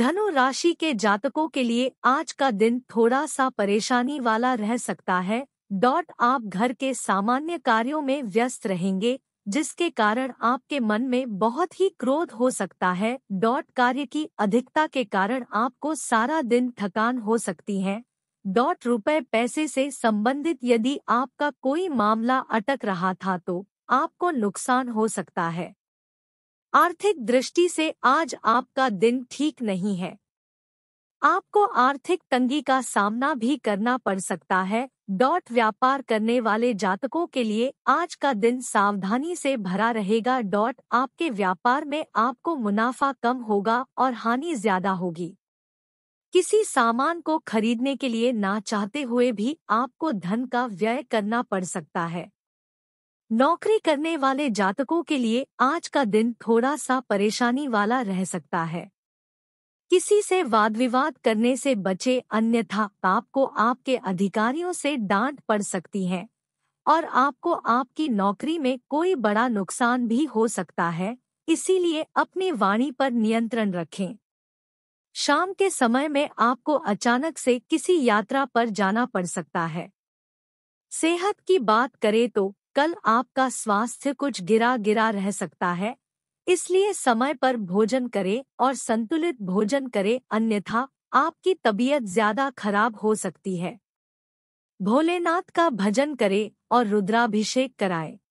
धनु राशि के जातकों के लिए आज का दिन थोड़ा सा परेशानी वाला रह सकता है डॉट आप घर के सामान्य कार्यों में व्यस्त रहेंगे जिसके कारण आपके मन में बहुत ही क्रोध हो सकता है डॉट कार्य की अधिकता के कारण आपको सारा दिन थकान हो सकती है डॉट रुपए पैसे से संबंधित यदि आपका कोई मामला अटक रहा था तो आपको नुकसान हो सकता है आर्थिक दृष्टि से आज आपका दिन ठीक नहीं है आपको आर्थिक तंगी का सामना भी करना पड़ सकता है डॉट व्यापार करने वाले जातकों के लिए आज का दिन सावधानी से भरा रहेगा डॉट आपके व्यापार में आपको मुनाफा कम होगा और हानि ज्यादा होगी किसी सामान को खरीदने के लिए ना चाहते हुए भी आपको धन का व्यय करना पड़ सकता है नौकरी करने वाले जातकों के लिए आज का दिन थोड़ा सा परेशानी वाला रह सकता है किसी से वाद विवाद करने से बचे अन्यथा आपको आपके अधिकारियों से डांट पड़ सकती है और आपको आपकी नौकरी में कोई बड़ा नुकसान भी हो सकता है इसीलिए अपनी वाणी पर नियंत्रण रखें शाम के समय में आपको अचानक से किसी यात्रा पर जाना पड़ सकता है सेहत की बात करें तो कल आपका स्वास्थ्य कुछ गिरा गिरा रह सकता है इसलिए समय पर भोजन करें और संतुलित भोजन करें अन्यथा आपकी तबीयत ज्यादा खराब हो सकती है भोलेनाथ का भजन करें और रुद्राभिषेक कराएं।